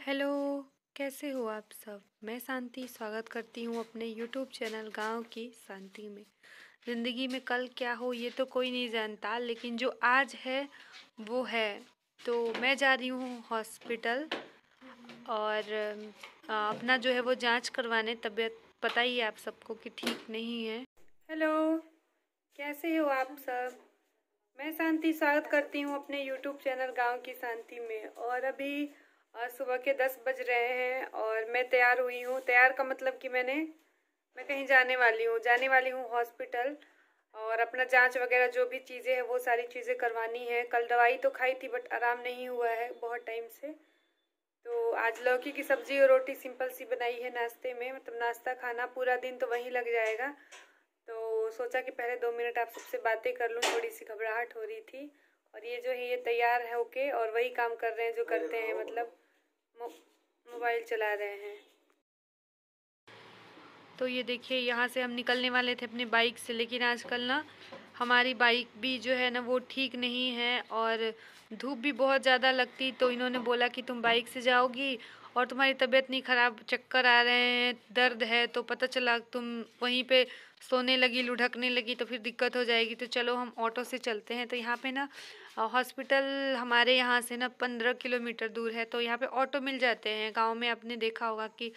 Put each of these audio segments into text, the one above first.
hello कैसे हो आप सब मैं शांति स्वागत करती हूँ अपने यूट्यूब चैनल गांव की शांति में ज़िंदगी में कल क्या हो ये तो कोई नहीं जानता लेकिन जो आज है वो है तो मैं जा रही हूँ हॉस्पिटल और अपना जो है वो जांच करवाने तबीयत पता ही है आप सबको कि ठीक नहीं है हेलो कैसे हो आप सब मैं शांति स्वागत करती हूँ अपने यूट्यूब चैनल गांव की शांति में और अभी और सुबह के दस बज रहे हैं और मैं तैयार हुई हूँ तैयार का मतलब कि मैंने मैं कहीं जाने वाली हूँ जाने वाली हूँ हॉस्पिटल और अपना जांच वगैरह जो भी चीज़ें हैं वो सारी चीज़ें करवानी है कल दवाई तो खाई थी बट आराम नहीं हुआ है बहुत टाइम से तो आज लौकी की सब्ज़ी और रोटी सिंपल सी बनाई है नाश्ते में मतलब नाश्ता खाना पूरा दिन तो वहीं लग जाएगा तो सोचा कि पहले दो मिनट आप सबसे बातें कर लूँ थोड़ी सी घबराहट हो रही थी और ये जो है ये तैयार है ओके और वही काम कर रहे हैं जो करते हैं मतलब मोबाइल चला रहे हैं तो ये देखिए यहाँ से हम निकलने वाले थे अपनी बाइक से लेकिन आजकल ना हमारी बाइक भी जो है ना वो ठीक नहीं है और धूप भी बहुत ज़्यादा लगती तो इन्होंने बोला कि तुम बाइक से जाओगी और तुम्हारी तबीयत नहीं ख़राब चक्कर आ रहे हैं दर्द है तो पता चला तुम वहीं पे सोने लगी लुढ़कने लगी तो फिर दिक्कत हो जाएगी तो चलो हम ऑटो से चलते हैं तो यहाँ पे ना हॉस्पिटल हमारे यहाँ से ना पंद्रह किलोमीटर दूर है तो यहाँ पे ऑटो मिल जाते हैं गांव में आपने देखा होगा कि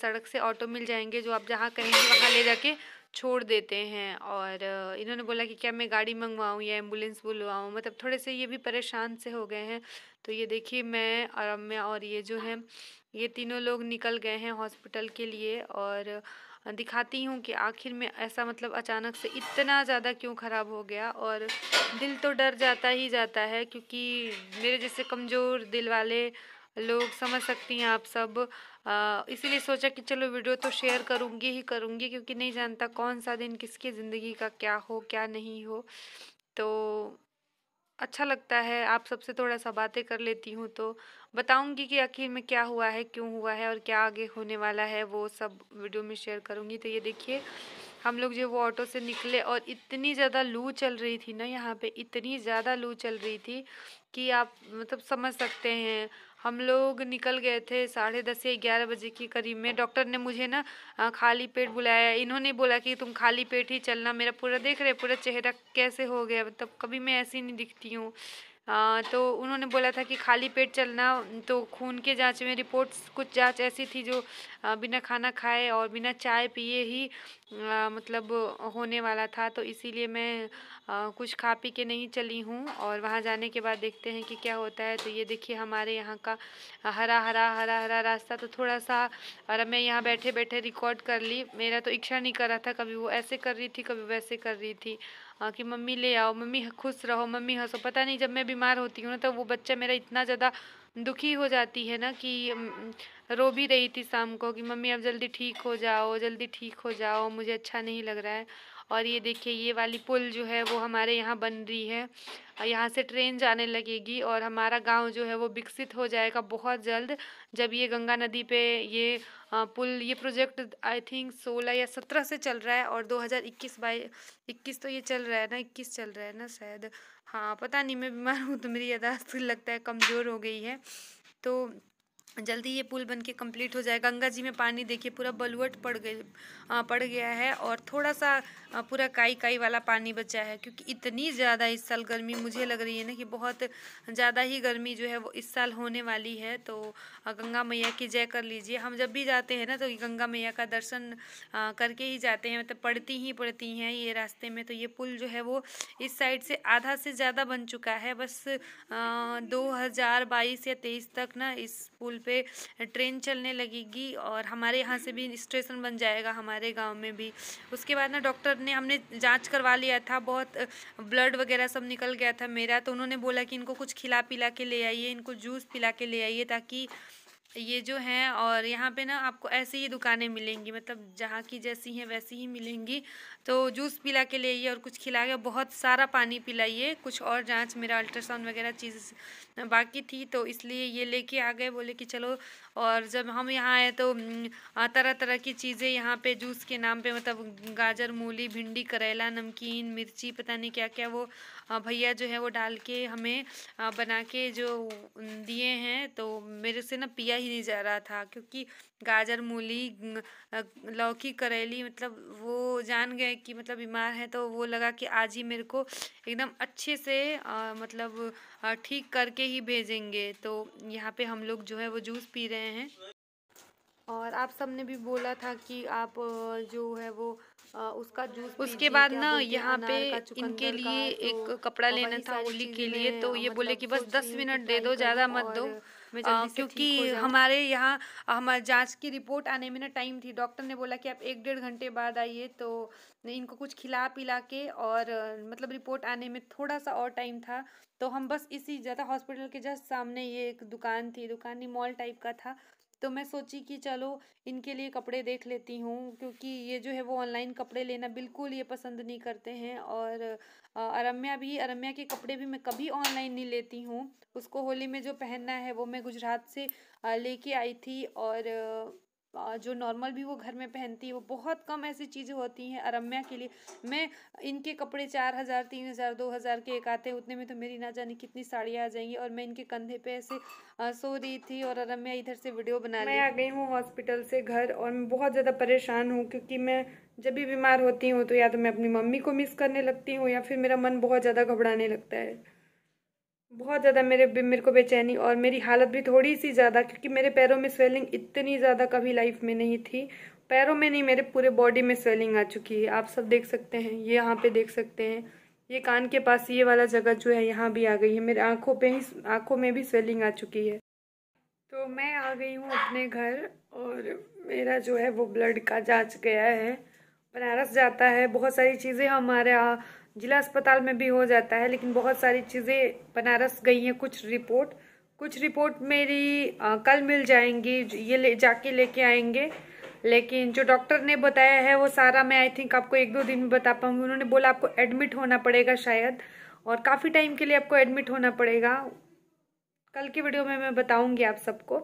सड़क से ऑटो मिल जाएंगे जो आप जहाँ कहेंगे वहाँ ले जाके छोड़ देते हैं और इन्होंने बोला कि क्या मैं गाड़ी मंगवाऊँ या एम्बुलेंस बुलवाऊँ मतलब थोड़े से ये भी परेशान से हो गए हैं तो ये देखिए मैं और अम्मा और ये जो है ये तीनों लोग निकल गए हैं हॉस्पिटल के लिए और दिखाती हूँ कि आखिर में ऐसा मतलब अचानक से इतना ज़्यादा क्यों ख़राब हो गया और दिल तो डर जाता ही जाता है क्योंकि मेरे जैसे कमज़ोर दिल वाले लोग समझ सकती हैं आप सब इसीलिए सोचा कि चलो वीडियो तो शेयर करूँगी ही करूँगी क्योंकि नहीं जानता कौन सा दिन किसकी ज़िंदगी का क्या हो क्या नहीं हो तो अच्छा लगता है आप सबसे थोड़ा सा बातें कर लेती हूँ तो बताऊँगी कि आखिर में क्या हुआ है क्यों हुआ है और क्या आगे होने वाला है वो सब वीडियो में शेयर करूँगी तो ये देखिए हम लोग जो वो ऑटो से निकले और इतनी ज़्यादा लू चल रही थी ना यहाँ पे इतनी ज़्यादा लू चल रही थी कि आप मतलब समझ सकते हैं हम लोग निकल गए थे साढ़े दस या ग्यारह बजे के करीब में डॉक्टर ने मुझे ना खाली पेट बुलाया इन्होंने बोला कि तुम खाली पेट ही चलना मेरा पूरा देख रहे पूरा चेहरा कैसे हो गया मतलब कभी मैं ऐसी नहीं दिखती हूँ हाँ, तो उन्होंने बोला था कि खाली पेट चलना तो खून के जांच में रिपोर्ट्स कुछ जांच ऐसी थी जो बिना खाना खाए और बिना चाय पिए ही मतलब होने वाला था तो इसीलिए मैं कुछ खा पी के नहीं चली हूँ और वहाँ जाने के बाद देखते हैं कि क्या होता है तो ये देखिए हमारे यहाँ का हरा हरा हरा हरा रास्ता तो थोड़ा सा और मैं यहाँ बैठे बैठे रिकॉर्ड कर ली मेरा तो इच्छा नहीं कर रहा था कभी वो ऐसे कर रही थी कभी वैसे कर रही थी हाँ कि मम्मी ले आओ मम्मी खुश रहो मम्मी हंसो पता नहीं जब मैं बीमार होती हूँ ना तो वो बच्चा मेरा इतना ज़्यादा दुखी हो जाती है ना कि रो भी रही थी शाम को कि मम्मी अब जल्दी ठीक हो जाओ जल्दी ठीक हो जाओ मुझे अच्छा नहीं लग रहा है और ये देखिए ये वाली पुल जो है वो हमारे यहाँ बन रही है यहाँ से ट्रेन जाने लगेगी और हमारा गांव जो है वो विकसित हो जाएगा बहुत जल्द जब ये गंगा नदी पे ये हाँ, पुल ये प्रोजेक्ट आई थिंक सोलह या सत्रह से चल रहा है और दो हज़ार इक्कीस बाई इक्कीस तो ये चल रहा है ना इक्कीस चल रहा है ना शायद हाँ पता नहीं मैं बीमार हूँ तो मेरी यादाश्त लगता है कमज़ोर हो गई है तो जल्दी ये पुल बन के कम्प्लीट हो जाएगा गंगा जी में पानी देखिए पूरा बलुअट पड़ गई पड़ गया है और थोड़ा सा पूरा काई काई वाला पानी बचा है क्योंकि इतनी ज़्यादा इस साल गर्मी मुझे लग रही है ना कि बहुत ज़्यादा ही गर्मी जो है वो इस साल होने वाली है तो गंगा मैया की जय कर लीजिए हम जब भी जाते हैं ना तो गंगा मैया का दर्शन करके ही जाते हैं मतलब पड़ती ही पड़ती हैं ये रास्ते में तो ये पुल जो है वो इस साइड से आधा से ज़्यादा बन चुका है बस दो या तेईस तक ना इस पुल पे ट्रेन चलने लगेगी और हमारे यहाँ से भी स्टेशन बन जाएगा हमारे गाँव में भी उसके बाद ना डॉक्टर ने हमने जाँच करवा लिया था बहुत ब्लड वगैरह सब निकल गया था मेरा तो उन्होंने बोला कि इनको कुछ खिला पिला के ले आइए इनको जूस पिला के ले आइए ताकि ये जो हैं और यहाँ पे ना आपको ऐसी ही दुकानें मिलेंगी मतलब जहाँ की जैसी हैं वैसी ही मिलेंगी तो जूस पिला के लिए और कुछ खिला के बहुत सारा पानी पिलाइए कुछ और जांच मेरा अल्ट्रासाउंड वगैरह चीज़ बाकी थी तो इसलिए ये लेके आ गए बोले कि चलो और जब हम यहाँ आए तो तरह तरह की चीज़ें यहाँ पे जूस के नाम पे मतलब गाजर मूली भिंडी करेला नमकीन मिर्ची पता नहीं क्या क्या वो भैया जो है वो डाल के हमें बना के जो दिए हैं तो मेरे से ना पिया ही नहीं जा रहा था क्योंकि गाजर मूली लौकी करेली मतलब वो जान गए है कि मतलब बीमार है तो वो लगा कि आज ही मेरे को एकदम अच्छे से आ, मतलब ठीक करके ही भेजेंगे तो यहाँ पे हम लोग जो है वो जूस पी रहे हैं और आप सब ने भी बोला था कि आप जो है वो उसका जूस उसके बाद ना यहाँ पे इनके लिए तो एक कपड़ा लेना था होली के लिए तो ये बोले मतलब कि बस दस मिनट दे दो ज़्यादा मत दो क्योंकि हमारे यहाँ हमारे जाँच की रिपोर्ट आने में ना टाइम थी डॉक्टर ने बोला कि आप एक डेढ़ घंटे बाद आइए तो इनको कुछ खिला पिला के और मतलब रिपोर्ट आने में थोड़ा सा और टाइम था तो हम बस इसी ज़्यादा हॉस्पिटल के जस्ट सामने ये एक दुकान थी दुकान ही मॉल टाइप का था तो मैं सोची कि चलो इनके लिए कपड़े देख लेती हूँ क्योंकि ये जो है वो ऑनलाइन कपड़े लेना बिल्कुल ये पसंद नहीं करते हैं और अरम्या भी अरम्या के कपड़े भी मैं कभी ऑनलाइन नहीं लेती हूँ उसको होली में जो पहनना है वो मैं गुजरात से लेके आई थी और जो नॉर्मल भी वो घर में पहनती है वो बहुत कम ऐसी चीज़ें होती हैं अरम्या के लिए मैं इनके कपड़े चार हज़ार तीन हज़ार दो हज़ार के एक आते हैं उतने में तो मेरी ना जाने कितनी साड़ियाँ आ जाएंगी और मैं इनके कंधे पे ऐसे सो रही थी और अरम्या इधर से वीडियो बना मैं आ गई हूँ हॉस्पिटल से घर और मैं बहुत ज़्यादा परेशान हूँ क्योंकि मैं जब भी बीमार होती हूँ तो या तो मैं अपनी मम्मी को मिस करने लगती हूँ या फिर मेरा मन बहुत ज़्यादा घबराने लगता है बहुत ज़्यादा मेरे मेरे को बेचैनी और मेरी हालत भी थोड़ी सी ज़्यादा क्योंकि मेरे पैरों में स्वेलिंग इतनी ज़्यादा कभी लाइफ में नहीं थी पैरों में नहीं मेरे पूरे बॉडी में स्वेलिंग आ चुकी है आप सब देख सकते हैं ये यहाँ पे देख सकते हैं ये कान के पास ये वाला जगह जो है यहाँ भी आ गई है मेरे आँखों पर ही आँखों में भी स्वेलिंग आ चुकी है तो मैं आ गई हूँ अपने घर और मेरा जो है वो ब्लड का जाँच गया है बनारस जाता है बहुत सारी चीज़ें हमारे जिला अस्पताल में भी हो जाता है लेकिन बहुत सारी चीज़ें बनारस गई हैं कुछ रिपोर्ट कुछ रिपोर्ट मेरी आ, कल मिल जाएंगी ये ले जाके लेके आएंगे लेकिन जो डॉक्टर ने बताया है वो सारा मैं आई थिंक आपको एक दो दिन में बता पाऊँगी उन्होंने बोला आपको एडमिट होना पड़ेगा शायद और काफ़ी टाइम के लिए आपको एडमिट होना पड़ेगा कल की वीडियो में मैं बताऊँगी आप सबको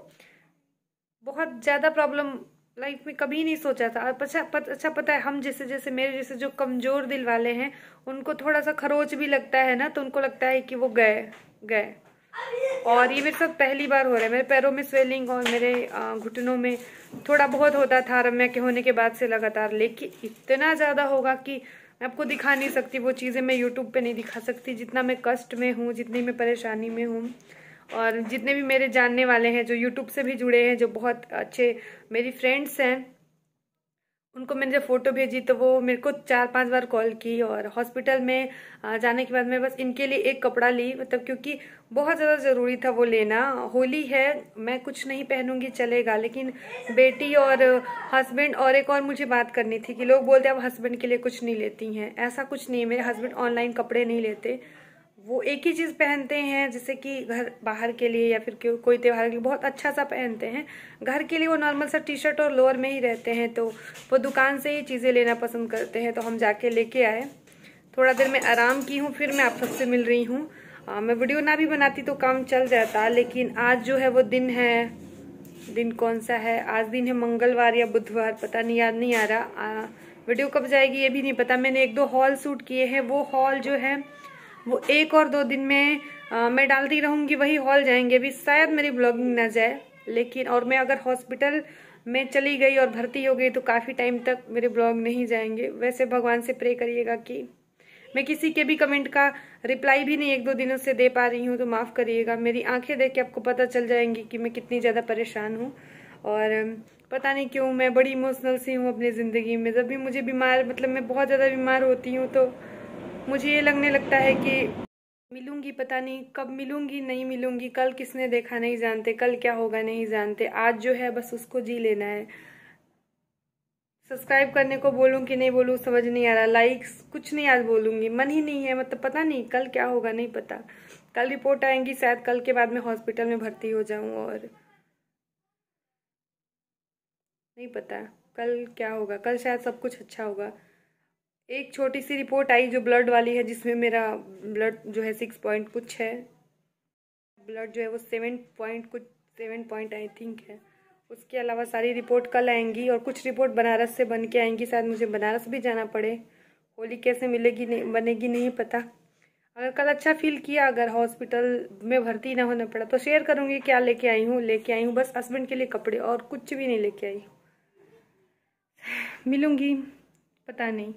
बहुत ज़्यादा प्रॉब्लम लाइफ में कभी नहीं सोचा था अच्छा पत, अच्छा पता है हम जैसे जैसे मेरे जैसे जो कमजोर दिल वाले हैं उनको थोड़ा सा खरोच भी लगता है ना तो उनको लगता है कि वो गए गए और ये मेरे साथ पहली बार हो रहा है मेरे पैरों में स्वेलिंग और मेरे घुटनों में थोड़ा बहुत होता था रम्या के होने के बाद से लगातार लेकिन इतना ज़्यादा होगा कि मैं आपको दिखा नहीं सकती वो चीज़ें मैं यूट्यूब पे नहीं दिखा सकती जितना मैं कष्ट में हूँ जितनी मैं परेशानी में हूँ और जितने भी मेरे जानने वाले हैं जो यूट्यूब से भी जुड़े हैं जो बहुत अच्छे मेरी फ्रेंड्स हैं उनको मैंने जब फ़ोटो भेजी तो वो मेरे को चार पांच बार कॉल की और हॉस्पिटल में जाने के बाद मैं बस इनके लिए एक कपड़ा ली मतलब क्योंकि बहुत ज़्यादा ज़रूरी था वो लेना होली है मैं कुछ नहीं पहनूंगी चलेगा लेकिन बेटी और हस्बैंड और एक और मुझे बात करनी थी कि लोग बोलते हैं अब हस्बैंड के लिए कुछ नहीं लेती हैं ऐसा कुछ नहीं है मेरे हस्बैंड ऑनलाइन कपड़े नहीं लेते वो एक ही चीज़ पहनते हैं जैसे कि घर बाहर के लिए या फिर कोई त्यौहार के लिए बहुत अच्छा सा पहनते हैं घर के लिए वो नॉर्मल सा टी शर्ट और लोअर में ही रहते हैं तो वो दुकान से ही चीज़ें लेना पसंद करते हैं तो हम जाके लेके आए थोड़ा देर में आराम की हूँ फिर मैं आप सबसे मिल रही हूँ मैं वीडियो ना भी बनाती तो काम चल जाता लेकिन आज जो है वो दिन है दिन कौन सा है आज दिन है मंगलवार या बुधवार पता नहीं याद नहीं आ रहा आ, वीडियो कब जाएगी ये भी नहीं पता मैंने एक दो हॉल सूट किए हैं वो हॉल जो है वो एक और दो दिन में आ, मैं डालती रहूँगी वही हॉल जाएंगे अभी शायद मेरी ब्लॉगिंग ना जाए लेकिन और मैं अगर हॉस्पिटल में चली गई और भर्ती हो गई तो काफ़ी टाइम तक मेरे ब्लॉग नहीं जाएंगे वैसे भगवान से प्रे करिएगा कि मैं किसी के भी कमेंट का रिप्लाई भी नहीं एक दो दिनों से दे पा रही हूँ तो माफ़ करिएगा मेरी आंखें देख के आपको पता चल जाएंगी कि मैं कितनी ज़्यादा परेशान हूँ और पता नहीं क्यों मैं बड़ी इमोशनल सी हूँ अपनी ज़िंदगी में जब भी मुझे बीमार मतलब मैं बहुत ज़्यादा बीमार होती हूँ तो मुझे ये लगने लगता है कि मिलूंगी पता नहीं कब मिलूंगी नहीं मिलूंगी कल किसने देखा नहीं जानते कल क्या होगा नहीं जानते आज जो है बस उसको जी लेना है सब्सक्राइब करने को बोलूं कि नहीं बोलूँ समझ नहीं आ रहा लाइक्स कुछ नहीं आज बोलूंगी मन ही नहीं है मतलब पता नहीं कल क्या होगा नहीं पता कल रिपोर्ट आएंगी शायद कल के बाद मैं हॉस्पिटल में भर्ती हो जाऊँ और नहीं पता कल क्या होगा कल शायद सब कुछ अच्छा होगा एक छोटी सी रिपोर्ट आई जो ब्लड वाली है जिसमें मेरा ब्लड जो है सिक्स पॉइंट कुछ है ब्लड जो है वो सेवन पॉइंट कुछ सेवन पॉइंट आई थिंक है उसके अलावा सारी रिपोर्ट कल आएंगी और कुछ रिपोर्ट बनारस से बन के आएंगी शायद मुझे बनारस भी जाना पड़े होली कैसे मिलेगी नहीं बनेगी नहीं पता अगर कल अच्छा फील किया अगर हॉस्पिटल में भर्ती ना होना पड़ा तो शेयर करूँगी क्या लेके आई हूँ लेके आई हूँ बस हस्बैंड के लिए कपड़े और कुछ भी नहीं लेके आई मिलूँगी पता नहीं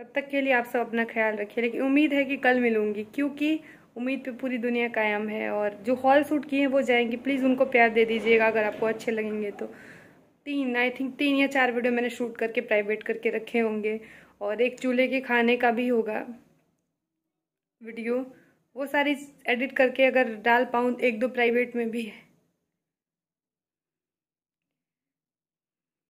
तब तक के लिए आप सब अपना ख्याल रखिए लेकिन उम्मीद है कि कल मिलूंगी क्योंकि उम्मीद पे पूरी दुनिया कायम है और जो हॉल सूट किए हैं वो जाएंगे प्लीज़ उनको प्यार दे दीजिएगा अगर आपको अच्छे लगेंगे तो तीन आई थिंक तीन या चार वीडियो मैंने शूट करके प्राइवेट करके रखे होंगे और एक चूल्हे के खाने का भी होगा वीडियो वो सारी एडिट करके अगर डाल पाऊँ एक दो प्राइवेट में भी है